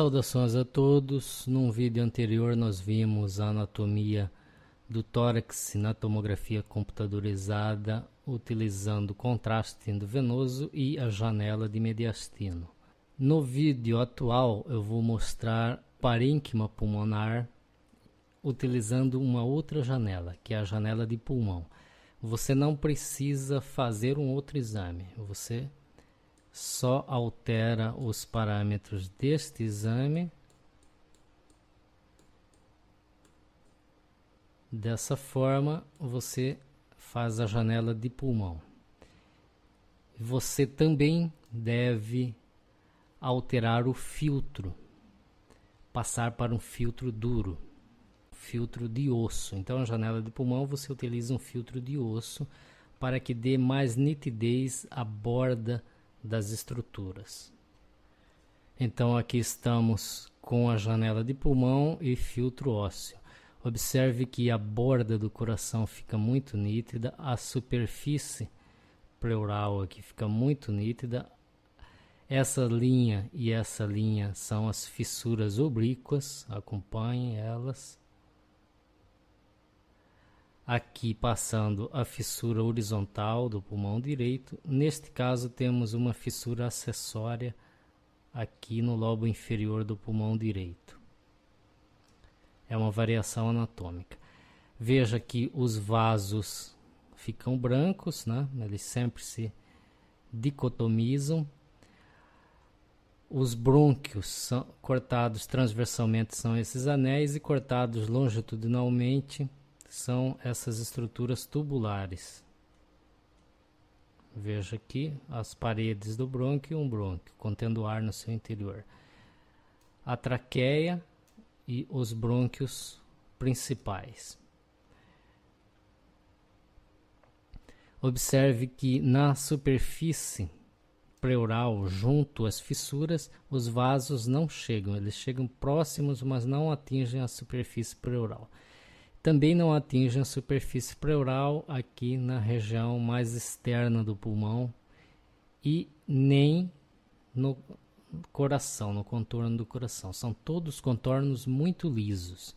Saudações a todos. Num vídeo anterior nós vimos a anatomia do tórax na tomografia computadorizada utilizando contraste endovenoso e a janela de mediastino. No vídeo atual eu vou mostrar parênquima pulmonar utilizando uma outra janela, que é a janela de pulmão. Você não precisa fazer um outro exame, você só altera os parâmetros deste exame Dessa forma, você faz a janela de pulmão. Você também deve alterar o filtro, passar para um filtro duro, filtro de osso. Então, a janela de pulmão você utiliza um filtro de osso para que dê mais nitidez à borda das estruturas. Então aqui estamos com a janela de pulmão e filtro ósseo. Observe que a borda do coração fica muito nítida, a superfície pleural aqui fica muito nítida. Essa linha e essa linha são as fissuras oblíquas, acompanhem elas aqui passando a fissura horizontal do pulmão direito. Neste caso, temos uma fissura acessória aqui no lobo inferior do pulmão direito. É uma variação anatômica. Veja que os vasos ficam brancos, né? eles sempre se dicotomizam. Os brônquios são cortados transversalmente são esses anéis e cortados longitudinalmente são essas estruturas tubulares. Veja aqui as paredes do brônquio e um brônquio, contendo ar no seu interior. A traqueia e os brônquios principais. Observe que na superfície pleural, junto às fissuras, os vasos não chegam, eles chegam próximos, mas não atingem a superfície pleural também não atingem a superfície pleural aqui na região mais externa do pulmão e nem no coração, no contorno do coração. São todos contornos muito lisos.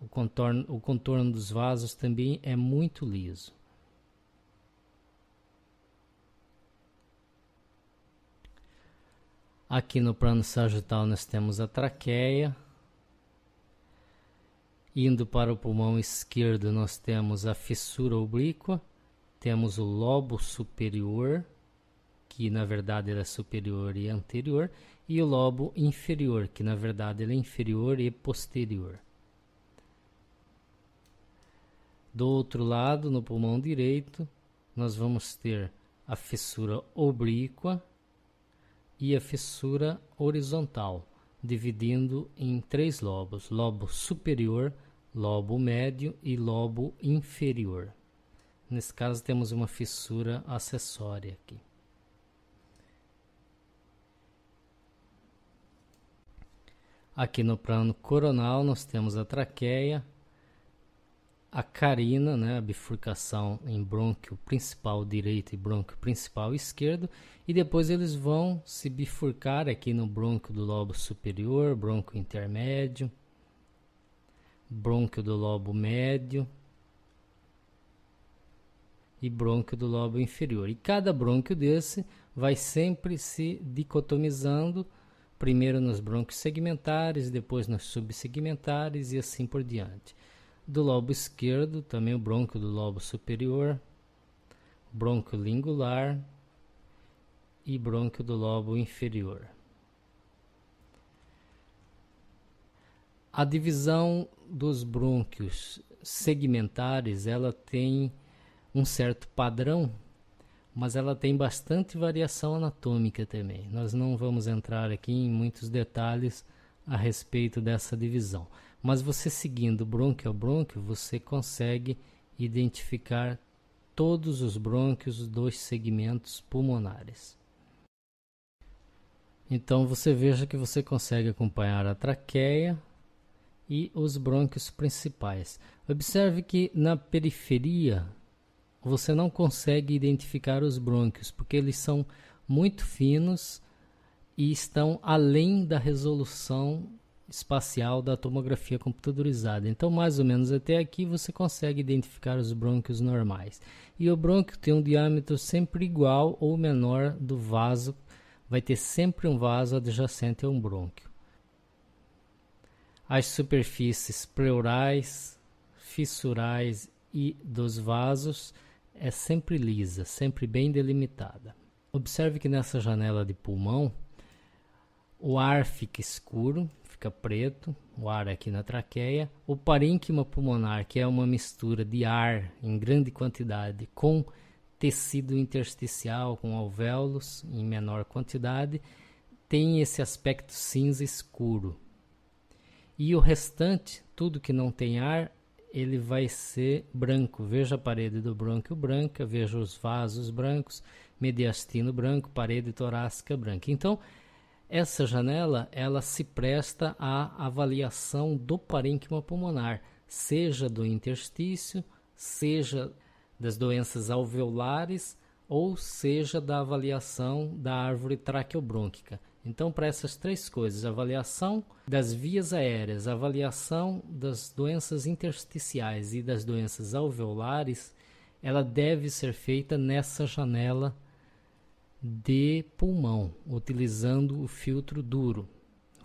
O contorno, o contorno dos vasos também é muito liso. Aqui no plano sagital nós temos a traqueia, Indo para o pulmão esquerdo, nós temos a fissura oblíqua, temos o lobo superior, que na verdade é superior e anterior, e o lobo inferior, que na verdade ele é inferior e posterior. Do outro lado, no pulmão direito, nós vamos ter a fissura oblíqua e a fissura horizontal dividindo em três lobos: lobo superior, lobo médio e lobo inferior. Nesse caso, temos uma fissura acessória aqui. Aqui no plano coronal, nós temos a traqueia, a carina, né, a bifurcação em brônquio principal direito e brônquio principal esquerdo, e depois eles vão se bifurcar aqui no brônquio do lobo superior, brônquio intermédio, brônquio do lobo médio e brônquio do lobo inferior. E cada brônquio desse vai sempre se dicotomizando, primeiro nos brônquios segmentares, depois nos subsegmentares e assim por diante do lobo esquerdo, também o brônquio do lobo superior, brônquio lingular e brônquio do lobo inferior. A divisão dos brônquios segmentares, ela tem um certo padrão, mas ela tem bastante variação anatômica também. Nós não vamos entrar aqui em muitos detalhes a respeito dessa divisão. Mas você seguindo brônquio a brônquio, você consegue identificar todos os brônquios dos segmentos pulmonares. Então você veja que você consegue acompanhar a traqueia e os brônquios principais. Observe que na periferia você não consegue identificar os brônquios, porque eles são muito finos e estão além da resolução espacial da tomografia computadorizada. Então, mais ou menos até aqui você consegue identificar os brônquios normais. E o brônquio tem um diâmetro sempre igual ou menor do vaso, vai ter sempre um vaso adjacente a um brônquio. As superfícies pleurais, fissurais e dos vasos é sempre lisa, sempre bem delimitada. Observe que nessa janela de pulmão o ar fica escuro fica preto, o ar aqui na traqueia. O parênquima pulmonar, que é uma mistura de ar em grande quantidade com tecido intersticial, com alvéolos em menor quantidade, tem esse aspecto cinza escuro. E o restante, tudo que não tem ar, ele vai ser branco. Veja a parede do brônquio branca, veja os vasos brancos, mediastino branco, parede torácica branca. Então, essa janela ela se presta à avaliação do parênquima pulmonar, seja do interstício, seja das doenças alveolares ou seja da avaliação da árvore traqueobrônquica. Então, para essas três coisas, avaliação das vias aéreas, avaliação das doenças intersticiais e das doenças alveolares, ela deve ser feita nessa janela de pulmão, utilizando o filtro duro,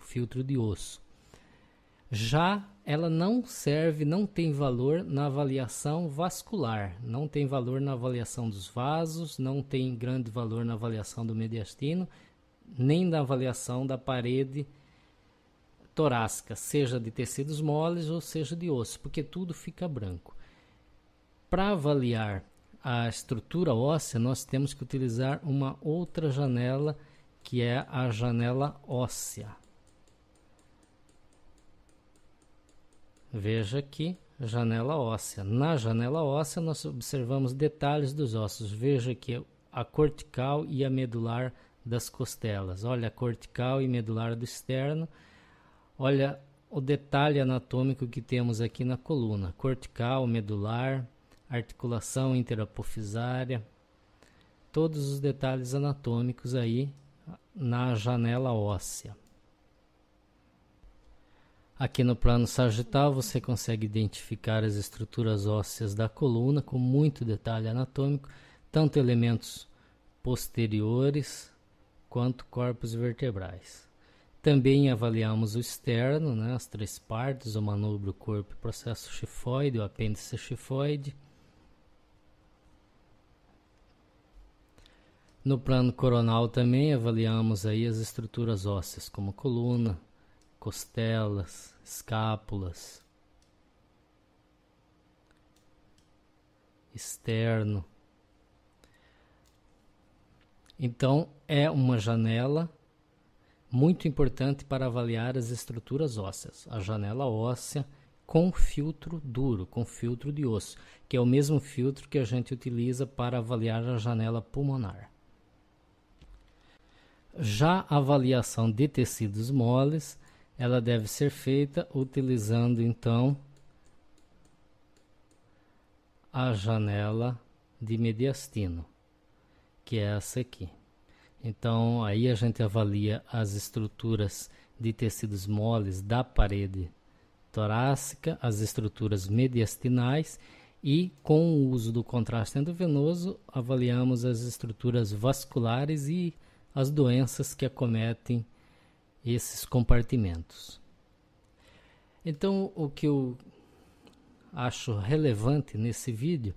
o filtro de osso. Já ela não serve, não tem valor na avaliação vascular, não tem valor na avaliação dos vasos, não tem grande valor na avaliação do mediastino, nem na avaliação da parede torácica, seja de tecidos moles ou seja de osso, porque tudo fica branco. Para avaliar a estrutura óssea, nós temos que utilizar uma outra janela, que é a janela óssea. Veja aqui, janela óssea. Na janela óssea, nós observamos detalhes dos ossos. Veja aqui a cortical e a medular das costelas. Olha a cortical e medular do externo. Olha o detalhe anatômico que temos aqui na coluna: cortical, medular, articulação interapofisária, todos os detalhes anatômicos aí na janela óssea. Aqui no plano sagital você consegue identificar as estruturas ósseas da coluna com muito detalhe anatômico, tanto elementos posteriores quanto corpos vertebrais. Também avaliamos o externo, né, as três partes, o manubrio, corpo e processo chifoide, o apêndice chifoide No plano coronal também avaliamos aí as estruturas ósseas, como coluna, costelas, escápulas, externo. Então, é uma janela muito importante para avaliar as estruturas ósseas, a janela óssea com filtro duro, com filtro de osso, que é o mesmo filtro que a gente utiliza para avaliar a janela pulmonar. Já a avaliação de tecidos moles, ela deve ser feita utilizando então a janela de mediastino, que é essa aqui. Então, aí a gente avalia as estruturas de tecidos moles da parede torácica, as estruturas mediastinais e, com o uso do contraste endovenoso, avaliamos as estruturas vasculares e as doenças que acometem esses compartimentos. Então, o que eu acho relevante nesse vídeo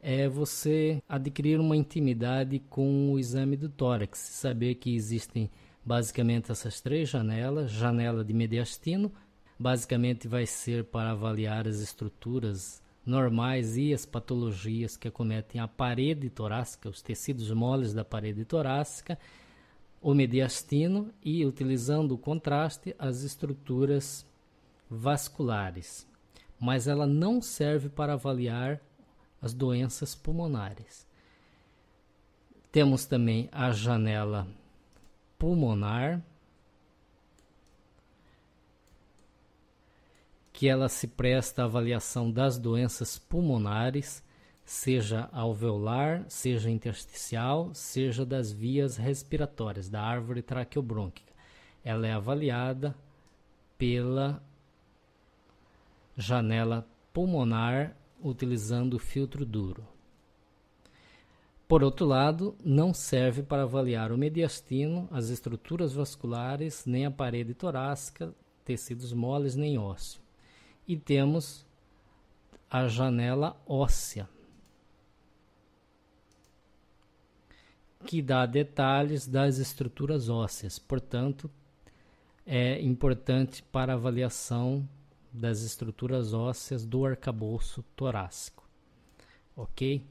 é você adquirir uma intimidade com o exame do tórax, saber que existem basicamente essas três janelas, janela de mediastino, basicamente vai ser para avaliar as estruturas normais e as patologias que acometem a parede torácica, os tecidos moles da parede torácica, o mediastino e, utilizando o contraste, as estruturas vasculares. Mas ela não serve para avaliar as doenças pulmonares. Temos também a janela pulmonar, que ela se presta à avaliação das doenças pulmonares, seja alveolar, seja intersticial, seja das vias respiratórias, da árvore traqueobrônquica. Ela é avaliada pela janela pulmonar utilizando o filtro duro. Por outro lado, não serve para avaliar o mediastino, as estruturas vasculares, nem a parede torácica, tecidos moles nem ósseo e temos a janela óssea, que dá detalhes das estruturas ósseas. Portanto, é importante para avaliação das estruturas ósseas do arcabouço torácico. Ok?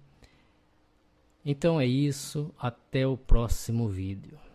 Então é isso, até o próximo vídeo.